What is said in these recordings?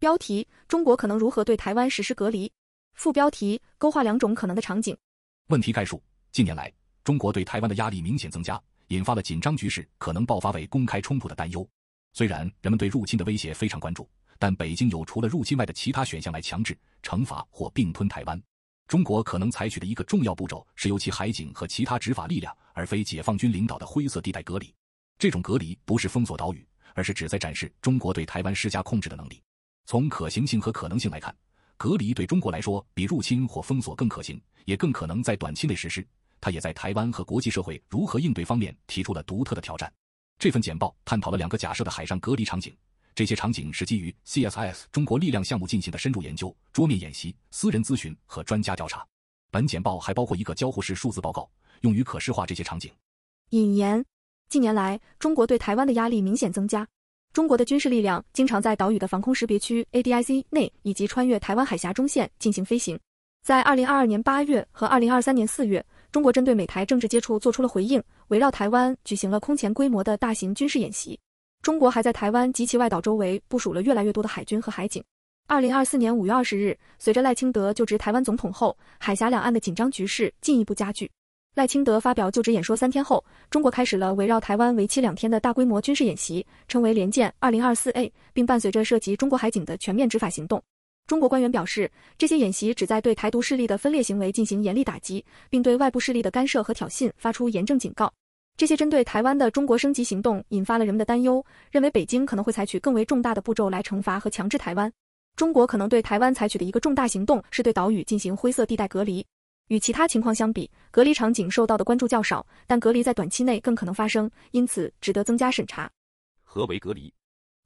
标题：中国可能如何对台湾实施隔离？副标题：勾画两种可能的场景。问题概述：近年来，中国对台湾的压力明显增加，引发了紧张局势可能爆发为公开冲突的担忧。虽然人们对入侵的威胁非常关注，但北京有除了入侵外的其他选项来强制、惩罚或并吞台湾。中国可能采取的一个重要步骤是由其海警和其他执法力量，而非解放军领导的灰色地带隔离。这种隔离不是封锁岛屿，而是旨在展示中国对台湾施加控制的能力。从可行性和可能性来看，隔离对中国来说比入侵或封锁更可行，也更可能在短期内实施。它也在台湾和国际社会如何应对方面提出了独特的挑战。这份简报探讨了两个假设的海上隔离场景，这些场景是基于 CSS 中国力量项目进行的深入研究、桌面演习、私人咨询和专家调查。本简报还包括一个交互式数字报告，用于可视化这些场景。引言：近年来，中国对台湾的压力明显增加。中国的军事力量经常在岛屿的防空识别区 （ADIC） 内以及穿越台湾海峡中线进行飞行。在二零二二年八月和二零二三年四月，中国针对美台政治接触做出了回应，围绕台湾举行了空前规模的大型军事演习。中国还在台湾及其外岛周围部署了越来越多的海军和海警。二零二四年五月二十日，随着赖清德就职台湾总统后，海峡两岸的紧张局势进一步加剧。赖清德发表就职演说三天后，中国开始了围绕台湾为期两天的大规模军事演习，称为联建二零二四 A，并伴随着涉及中国海警的全面执法行动。中国官员表示，这些演习旨在对台独势力的分裂行为进行严厉打击，并对外部势力的干涉和挑衅发出严正警告。这些针对台湾的中国升级行动引发了人们的担忧，认为北京可能会采取更为重大的步骤来惩罚和强制台湾。中国可能对台湾采取的一个重大行动是对岛屿进行灰色地带隔离。与其他情况相比，隔离场景受到的关注较少，但隔离在短期内更可能发生，因此值得增加审查。何为隔离？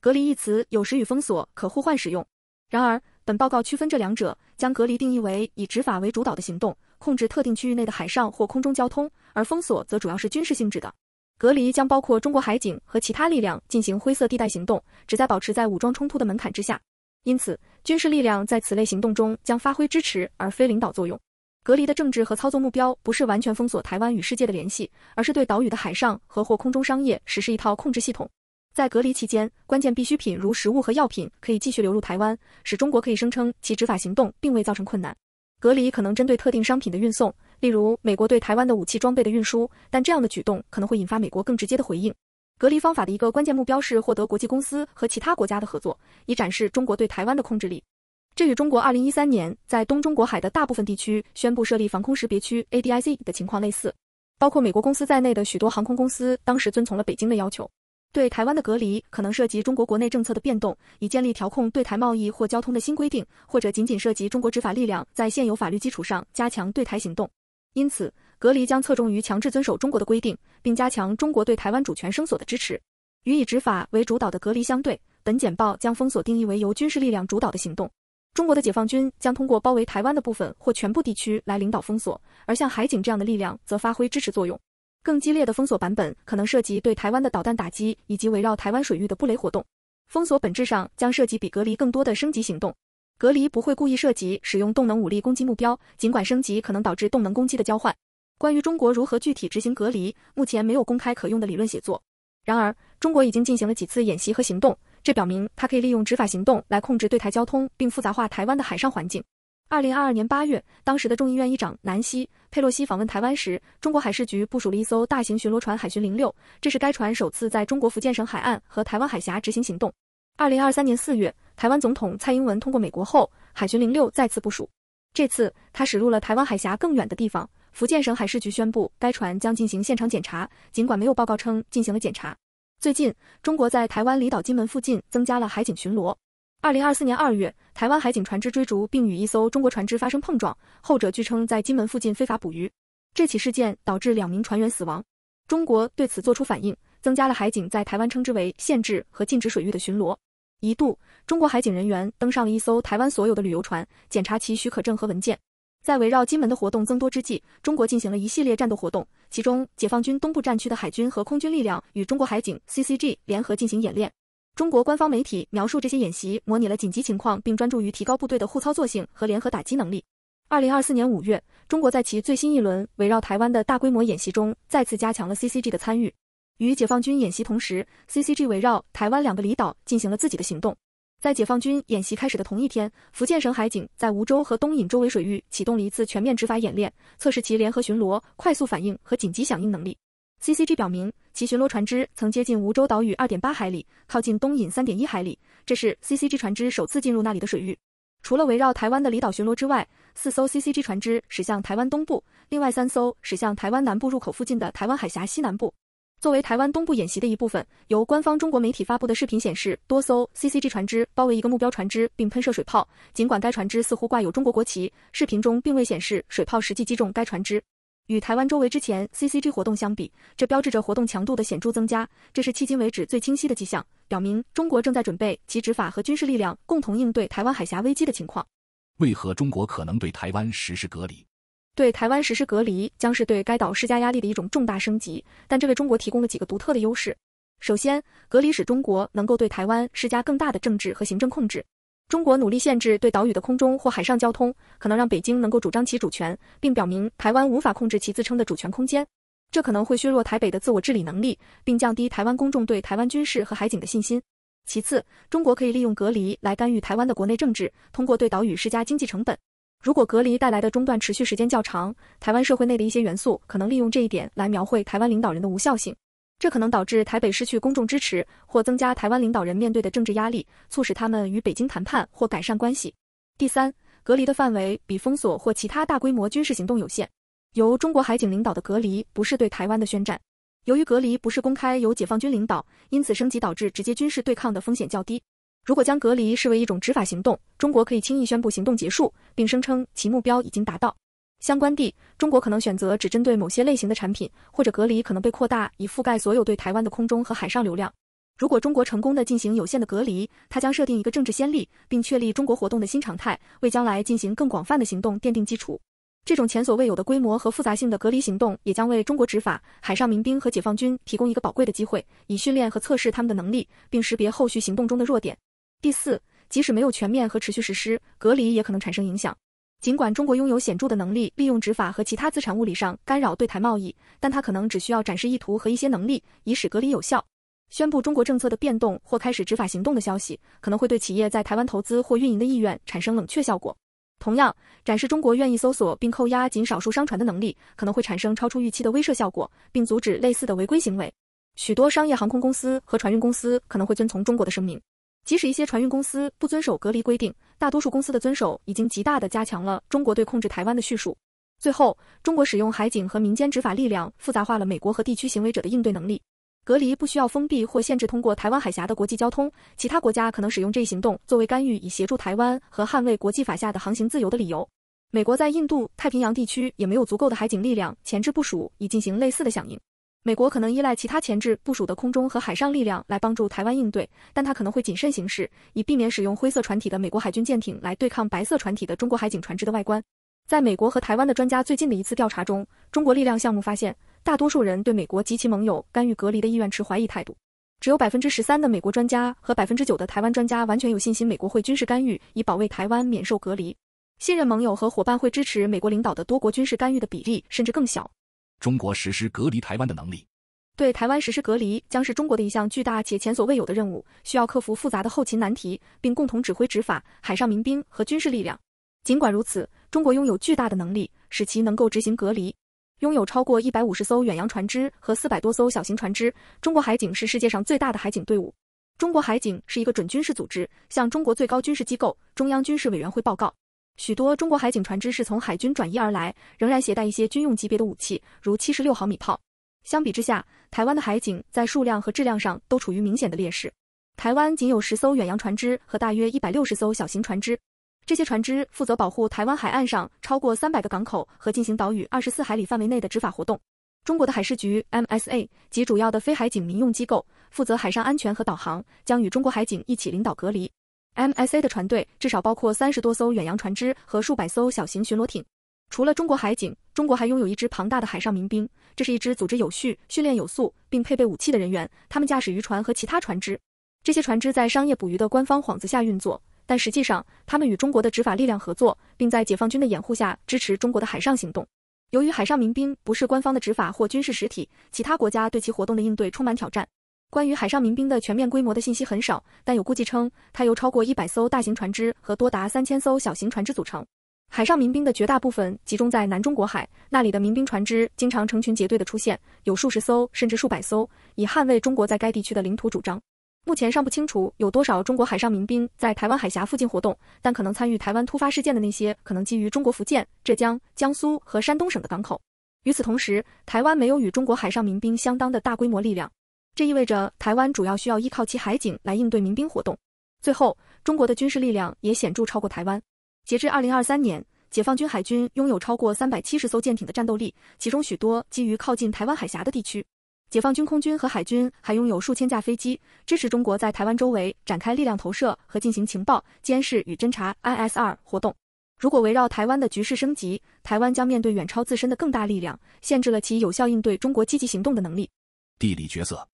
隔离一词有时与封锁可互换使用，然而本报告区分这两者，将隔离定义为以执法为主导的行动，控制特定区域内的海上或空中交通，而封锁则主要是军事性质的。隔离将包括中国海警和其他力量进行灰色地带行动，旨在保持在武装冲突的门槛之下，因此军事力量在此类行动中将发挥支持而非领导作用。隔离的政治和操作目标不是完全封锁台湾与世界的联系，而是对岛屿的海上和或空中商业实施一套控制系统。在隔离期间，关键必需品如食物和药品可以继续流入台湾，使中国可以声称其执法行动并未造成困难。隔离可能针对特定商品的运送，例如美国对台湾的武器装备的运输，但这样的举动可能会引发美国更直接的回应。隔离方法的一个关键目标是获得国际公司和其他国家的合作，以展示中国对台湾的控制力。这与中国二零一三年在东中国海的大部分地区宣布设立防空识别区 （ADIZ） 的情况类似。包括美国公司在内的许多航空公司当时遵从了北京的要求。对台湾的隔离可能涉及中国国内政策的变动，以建立调控对台贸易或交通的新规定，或者仅仅涉及中国执法力量在现有法律基础上加强对台行动。因此，隔离将侧重于强制遵守中国的规定，并加强中国对台湾主权声索的支持。与以执法为主导的隔离相对，本简报将封锁定义为由军事力量主导的行动。中国的解放军将通过包围台湾的部分或全部地区来领导封锁，而像海警这样的力量则发挥支持作用。更激烈的封锁版本可能涉及对台湾的导弹打击以及围绕台湾水域的布雷活动。封锁本质上将涉及比隔离更多的升级行动。隔离不会故意涉及使用动能武力攻击目标，尽管升级可能导致动能攻击的交换。关于中国如何具体执行隔离，目前没有公开可用的理论写作。然而，中国已经进行了几次演习和行动。这表明，他可以利用执法行动来控制对台交通，并复杂化台湾的海上环境。二零二二年八月，当时的众议院议长南希·佩洛西访问台湾时，中国海事局部署了一艘大型巡逻船“海巡零六”，这是该船首次在中国福建省海岸和台湾海峡执行行动。二零二三年四月，台湾总统蔡英文通过美国后，“海巡零六”再次部署，这次他驶入了台湾海峡更远的地方。福建省海事局宣布，该船将进行现场检查，尽管没有报告称进行了检查。最近，中国在台湾离岛金门附近增加了海警巡逻。二零二四年二月，台湾海警船只追逐并与一艘中国船只发生碰撞，后者据称在金门附近非法捕鱼。这起事件导致两名船员死亡。中国对此作出反应，增加了海警在台湾称之为限制和禁止水域的巡逻。一度，中国海警人员登上了一艘台湾所有的旅游船，检查其许可证和文件。在围绕金门的活动增多之际，中国进行了一系列战斗活动，其中解放军东部战区的海军和空军力量与中国海警 CCG 联合进行演练。中国官方媒体描述这些演习模拟了紧急情况，并专注于提高部队的互操作性和联合打击能力。二零二四年五月，中国在其最新一轮围绕台湾的大规模演习中再次加强了 CCG 的参与。与解放军演习同时，CCG 围绕台湾两个离岛进行了自己的行动。在解放军演习开始的同一天，福建省海警在梧州和东引周围水域启动了一次全面执法演练，测试其联合巡逻、快速反应和紧急响应能力。CCG 表明，其巡逻船只曾接近梧州岛屿2.8海里，靠近东引3.1海里，这是 CCG 船只首次进入那里的水域。除了围绕台湾的离岛巡逻之外，四艘 CCG 船只驶向台湾东部，另外三艘驶向台湾南部入口附近的台湾海峡西南部。作为台湾东部演习的一部分，由官方中国媒体发布的视频显示，多艘 CCG 船只包围一个目标船只并喷射水炮。尽管该船只似乎挂有中国国旗，视频中并未显示水炮实际击中该船只。与台湾周围之前 CCG 活动相比，这标志着活动强度的显著增加。这是迄今为止最清晰的迹象，表明中国正在准备其执法和军事力量共同应对台湾海峡危机的情况。为何中国可能对台湾实施隔离？对台湾实施隔离将是对该岛施加压力的一种重大升级，但这为中国提供了几个独特的优势。首先，隔离使中国能够对台湾施加更大的政治和行政控制。中国努力限制对岛屿的空中或海上交通，可能让北京能够主张其主权，并表明台湾无法控制其自称的主权空间。这可能会削弱台北的自我治理能力，并降低台湾公众对台湾军事和海警的信心。其次，中国可以利用隔离来干预台湾的国内政治，通过对岛屿施加经济成本。如果隔离带来的中断持续时间较长，台湾社会内的一些元素可能利用这一点来描绘台湾领导人的无效性，这可能导致台北失去公众支持，或增加台湾领导人面对的政治压力，促使他们与北京谈判或改善关系。第三，隔离的范围比封锁或其他大规模军事行动有限。由中国海警领导的隔离不是对台湾的宣战，由于隔离不是公开由解放军领导，因此升级导致直接军事对抗的风险较低。如果将隔离视为一种执法行动，中国可以轻易宣布行动结束，并声称其目标已经达到。相关地，中国可能选择只针对某些类型的产品，或者隔离可能被扩大以覆盖所有对台湾的空中和海上流量。如果中国成功地进行有限的隔离，它将设定一个政治先例，并确立中国活动的新常态，为将来进行更广泛的行动奠定基础。这种前所未有的规模和复杂性的隔离行动，也将为中国执法、海上民兵和解放军提供一个宝贵的机会，以训练和测试他们的能力，并识别后续行动中的弱点。第四，即使没有全面和持续实施隔离，也可能产生影响。尽管中国拥有显著的能力，利用执法和其他资产物理上干扰对台贸易，但它可能只需要展示意图和一些能力，以使隔离有效。宣布中国政策的变动或开始执法行动的消息，可能会对企业在台湾投资或运营的意愿产生冷却效果。同样，展示中国愿意搜索并扣押仅少数商船的能力，可能会产生超出预期的威慑效果，并阻止类似的违规行为。许多商业航空公司和船运公司可能会遵从中国的声明。即使一些船运公司不遵守隔离规定，大多数公司的遵守已经极大地加强了中国对控制台湾的叙述。最后，中国使用海警和民间执法力量复杂化了美国和地区行为者的应对能力。隔离不需要封闭或限制通过台湾海峡的国际交通，其他国家可能使用这一行动作为干预以协助台湾和捍卫国际法下的航行自由的理由。美国在印度太平洋地区也没有足够的海警力量前置部署以进行类似的响应。美国可能依赖其他前置部署的空中和海上力量来帮助台湾应对，但它可能会谨慎行事，以避免使用灰色船体的美国海军舰艇来对抗白色船体的中国海警船只的外观。在美国和台湾的专家最近的一次调查中，中国力量项目发现，大多数人对美国及其盟友干预隔离的意愿持怀疑态度。只有百分之十三的美国专家和百分之九的台湾专家完全有信心美国会军事干预以保卫台湾免受隔离。信任盟友和伙伴会支持美国领导的多国军事干预的比例甚至更小。中国实施隔离台湾的能力，对台湾实施隔离将是中国的一项巨大且前所未有的任务，需要克服复杂的后勤难题，并共同指挥执法、海上民兵和军事力量。尽管如此，中国拥有巨大的能力，使其能够执行隔离，拥有超过一百五十艘远洋船只和四百多艘小型船只。中国海警是世界上最大的海警队伍。中国海警是一个准军事组织，向中国最高军事机构中央军事委员会报告。许多中国海警船只是从海军转移而来，仍然携带一些军用级别的武器，如七十六毫米炮。相比之下，台湾的海警在数量和质量上都处于明显的劣势。台湾仅有十艘远洋船只和大约一百六十艘小型船只，这些船只负责保护台湾海岸上超过三百个港口和进行岛屿二十四海里范围内的执法活动。中国的海事局 （MSA） 及主要的非海警民用机构负责海上安全和导航，将与中国海警一起领导隔离。M.S.A. 的船队至少包括三十多艘远洋船只和数百艘小型巡逻艇。除了中国海警，中国还拥有一支庞大的海上民兵。这是一支组织有序、训练有素并配备武器的人员，他们驾驶渔船和其他船只。这些船只在商业捕鱼的官方幌子下运作，但实际上，他们与中国的执法力量合作，并在解放军的掩护下支持中国的海上行动。由于海上民兵不是官方的执法或军事实体，其他国家对其活动的应对充满挑战。关于海上民兵的全面规模的信息很少，但有估计称，它由超过一百艘大型船只和多达三千艘小型船只组成。海上民兵的绝大部分集中在南中国海，那里的民兵船只经常成群结队的出现，有数十艘甚至数百艘，以捍卫中国在该地区的领土主张。目前尚不清楚有多少中国海上民兵在台湾海峡附近活动，但可能参与台湾突发事件的那些，可能基于中国福建、浙江、江苏和山东省的港口。与此同时，台湾没有与中国海上民兵相当的大规模力量。这意味着台湾主要需要依靠其海警来应对民兵活动。最后，中国的军事力量也显著超过台湾。截至二零二三年，解放军海军拥有超过三百七十艘舰艇的战斗力，其中许多基于靠近台湾海峡的地区。解放军空军和海军还拥有数千架飞机，支持中国在台湾周围展开力量投射和进行情报监视与侦察 （ISR） 活动。如果围绕台湾的局势升级，台湾将面对远超自身的更大力量，限制了其有效应对中国积极行动的能力。地理角色。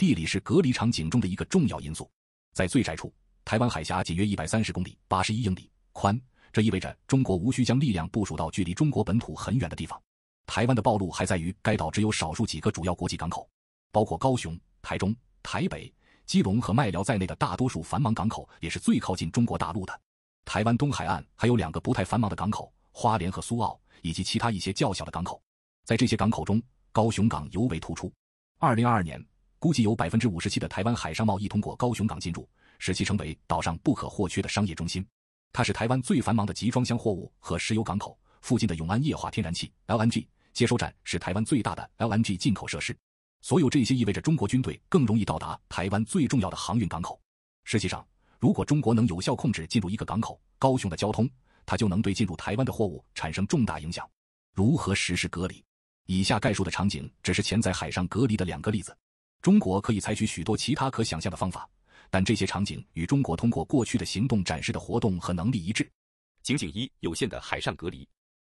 地理是隔离场景中的一个重要因素，在最窄处，台湾海峡仅约一百三十公里（八十一英里）宽，这意味着中国无需将力量部署到距离中国本土很远的地方。台湾的暴露还在于该岛只有少数几个主要国际港口，包括高雄、台中、台北、基隆和麦寮在内的大多数繁忙港口也是最靠近中国大陆的。台湾东海岸还有两个不太繁忙的港口——花莲和苏澳，以及其他一些较小的港口。在这些港口中，高雄港尤为突出。二零二二年。估计有百分之五十七的台湾海上贸易通过高雄港进入，使其成为岛上不可或缺的商业中心。它是台湾最繁忙的集装箱货物和石油港口。附近的永安液化天然气 （LNG） 接收站是台湾最大的 LNG 进口设施。所有这些意味着中国军队更容易到达台湾最重要的航运港口。实际上，如果中国能有效控制进入一个港口，高雄的交通，它就能对进入台湾的货物产生重大影响。如何实施隔离？以下概述的场景只是潜在海上隔离的两个例子。中国可以采取许多其他可想象的方法，但这些场景与中国通过过去的行动展示的活动和能力一致。情景一：有限的海上隔离。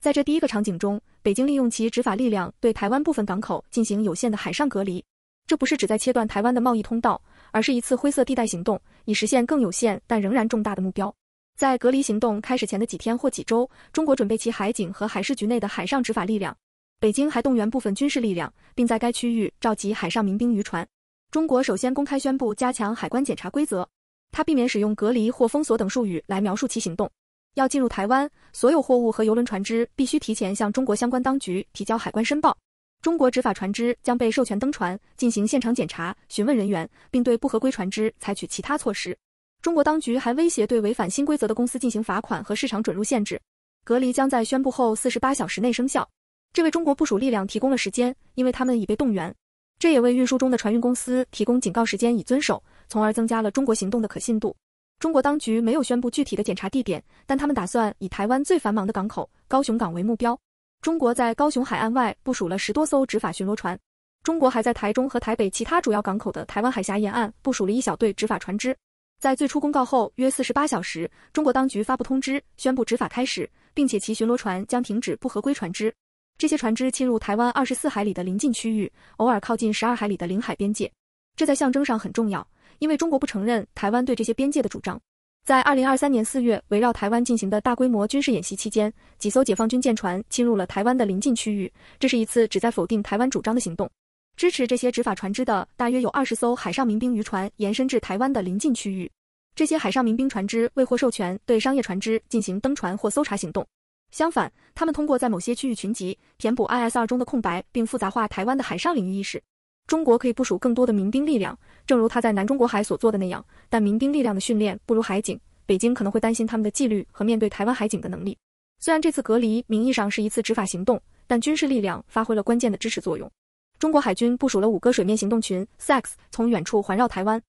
在这第一个场景中，北京利用其执法力量对台湾部分港口进行有限的海上隔离。这不是旨在切断台湾的贸易通道，而是一次灰色地带行动，以实现更有限但仍然重大的目标。在隔离行动开始前的几天或几周，中国准备其海警和海事局内的海上执法力量。北京还动员部分军事力量，并在该区域召集海上民兵渔船。中国首先公开宣布加强海关检查规则，它避免使用隔离或封锁等术语来描述其行动。要进入台湾，所有货物和游轮船只必须提前向中国相关当局提交海关申报。中国执法船只将被授权登船进行现场检查、询问人员，并对不合规船只采取其他措施。中国当局还威胁对违反新规则的公司进行罚款和市场准入限制。隔离将在宣布后四十八小时内生效。这为中国部署力量提供了时间，因为他们已被动员。这也为运输中的船运公司提供警告时间以遵守，从而增加了中国行动的可信度。中国当局没有宣布具体的检查地点，但他们打算以台湾最繁忙的港口高雄港为目标。中国在高雄海岸外部署了十多艘执法巡逻船。中国还在台中和台北其他主要港口的台湾海峡沿岸部署了一小队执法船只。在最初公告后约四十八小时，中国当局发布通知，宣布执法开始，并且其巡逻船将停止不合规船只。这些船只侵入台湾二十四海里的临近区域，偶尔靠近十二海里的领海边界。这在象征上很重要，因为中国不承认台湾对这些边界的主张。在二零二三年四月围绕台湾进行的大规模军事演习期间，几艘解放军舰船侵入了台湾的临近区域。这是一次旨在否定台湾主张的行动。支持这些执法船只的，大约有二十艘海上民兵渔船延伸至台湾的临近区域。这些海上民兵船只未获授权对商业船只进行登船或搜查行动。相反，他们通过在某些区域群集，填补 I S R 中的空白，并复杂化台湾的海上领域意识。中国可以部署更多的民兵力量，正如他在南中国海所做的那样。但民兵力量的训练不如海警，北京可能会担心他们的纪律和面对台湾海警的能力。虽然这次隔离名义上是一次执法行动，但军事力量发挥了关键的支持作用。中国海军部署了五个水面行动群 （S A X），从远处环绕台湾。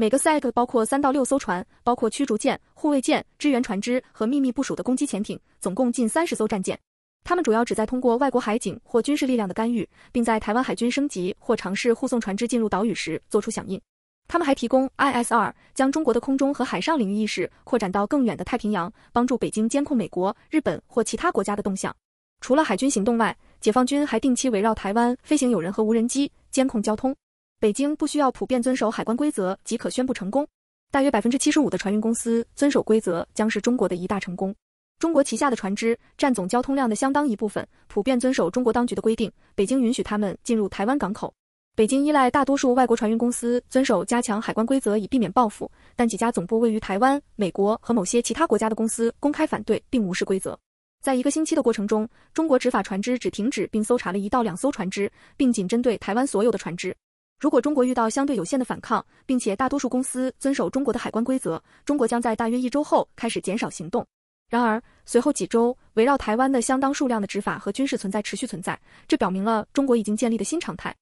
每个 s 克包括三到六艘船，包括驱逐舰、护卫舰、支援船只和秘密部署的攻击潜艇，总共近三十艘战舰。他们主要旨在通过外国海警或军事力量的干预，并在台湾海军升级或尝试护送船只进入岛屿时做出响应。他们还提供 ISR，将中国的空中和海上领域意识扩展到更远的太平洋，帮助北京监控美国、日本或其他国家的动向。除了海军行动外，解放军还定期围绕台湾飞行有人和无人机，监控交通。北京不需要普遍遵守海关规则即可宣布成功。大约百分之七十五的船运公司遵守规则，将是中国的一大成功。中国旗下的船只占总交通量的相当一部分，普遍遵守中国当局的规定。北京允许他们进入台湾港口。北京依赖大多数外国船运公司遵守加强海关规则，以避免报复。但几家总部位于台湾、美国和某些其他国家的公司公开反对并无视规则。在一个星期的过程中，中国执法船只只停止并搜查了一到两艘船只，并仅针对台湾所有的船只。如果中国遇到相对有限的反抗，并且大多数公司遵守中国的海关规则，中国将在大约一周后开始减少行动。然而，随后几周围绕台湾的相当数量的执法和军事存在持续存在，这表明了中国已经建立的新常态。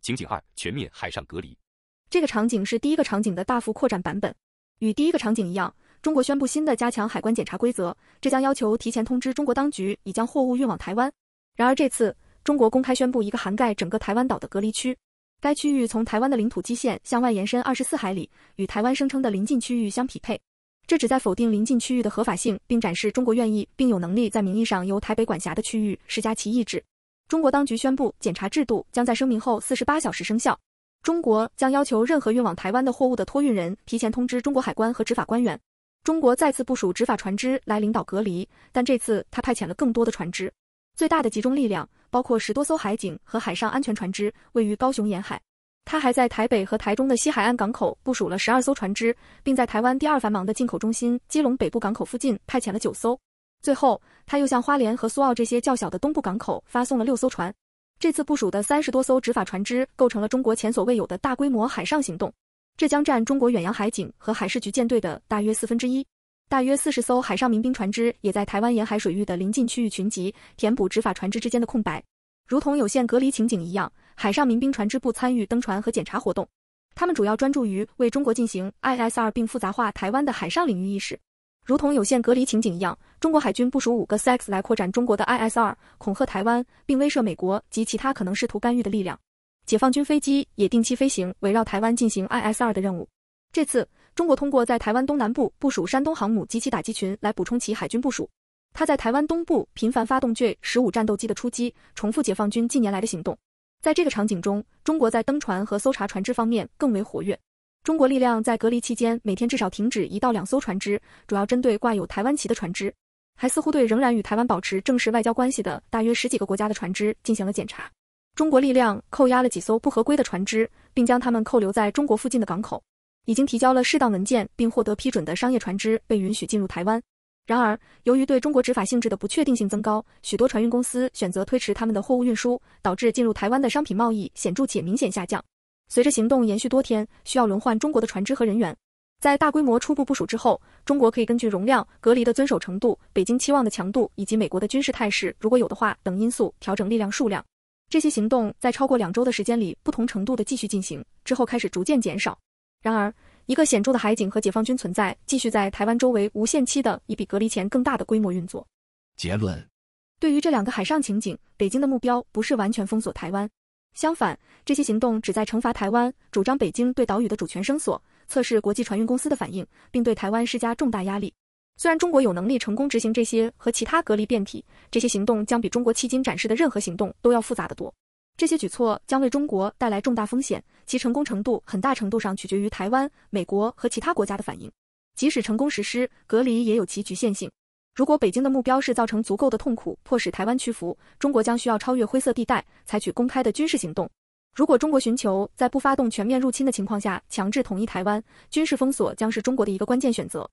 情景二：全面海上隔离。这个场景是第一个场景的大幅扩展版本。与第一个场景一样，中国宣布新的加强海关检查规则，这将要求提前通知中国当局已将货物运往台湾。然而，这次中国公开宣布一个涵盖整个台湾岛的隔离区。该区域从台湾的领土基线向外延伸二十四海里，与台湾声称的邻近区域相匹配。这旨在否定邻近区域的合法性，并展示中国愿意并有能力在名义上由台北管辖的区域施加其意志。中国当局宣布，检查制度将在声明后四十八小时生效。中国将要求任何运往台湾的货物的托运人提前通知中国海关和执法官员。中国再次部署执法船只来领导隔离，但这次他派遣了更多的船只。最大的集中力量包括十多艘海警和海上安全船只，位于高雄沿海。他还在台北和台中的西海岸港口部署了十二艘船只，并在台湾第二繁忙的进口中心基隆北部港口附近派遣了九艘。最后，他又向花莲和苏澳这些较小的东部港口发送了六艘船。这次部署的三十多艘执法船只构成了中国前所未有的大规模海上行动，这将占中国远洋海警和海事局舰队的大约四分之一。大约四十艘海上民兵船只也在台湾沿海水域的临近区域群集，填补执法船只之间的空白。如同有限隔离情景一样，海上民兵船只不参与登船和检查活动。他们主要专注于为中国进行 ISR 并复杂化台湾的海上领域意识。如同有限隔离情景一样，中国海军部署五个 CX 来扩展中国的 ISR，恐吓台湾并威慑美国及其他可能试图干预的力量。解放军飞机也定期飞行围绕台湾进行 ISR 的任务。这次。中国通过在台湾东南部部署山东航母及其打击群来补充其海军部署。他在台湾东部频繁发动 J- 十五战斗机的出击，重复解放军近年来的行动。在这个场景中，中国在登船和搜查船只方面更为活跃。中国力量在隔离期间每天至少停止一到两艘船只，主要针对挂有台湾旗的船只，还似乎对仍然与台湾保持正式外交关系的大约十几个国家的船只进行了检查。中国力量扣押了几艘不合规的船只，并将它们扣留在中国附近的港口。已经提交了适当文件并获得批准的商业船只被允许进入台湾。然而，由于对中国执法性质的不确定性增高，许多船运公司选择推迟他们的货物运输，导致进入台湾的商品贸易显著且明显下降。随着行动延续多天，需要轮换中国的船只和人员。在大规模初步部署之后，中国可以根据容量、隔离的遵守程度、北京期望的强度以及美国的军事态势（如果有的话）等因素调整力量数量。这些行动在超过两周的时间里不同程度的继续进行，之后开始逐渐减少。然而，一个显著的海警和解放军存在，继续在台湾周围无限期的以比隔离前更大的规模运作。结论：对于这两个海上情景，北京的目标不是完全封锁台湾，相反，这些行动旨在惩罚台湾，主张北京对岛屿的主权声索，测试国际船运公司的反应，并对台湾施加重大压力。虽然中国有能力成功执行这些和其他隔离变体，这些行动将比中国迄今展示的任何行动都要复杂得多。这些举措将为中国带来重大风险，其成功程度很大程度上取决于台湾、美国和其他国家的反应。即使成功实施隔离，也有其局限性。如果北京的目标是造成足够的痛苦，迫使台湾屈服，中国将需要超越灰色地带，采取公开的军事行动。如果中国寻求在不发动全面入侵的情况下强制统一台湾，军事封锁将是中国的一个关键选择。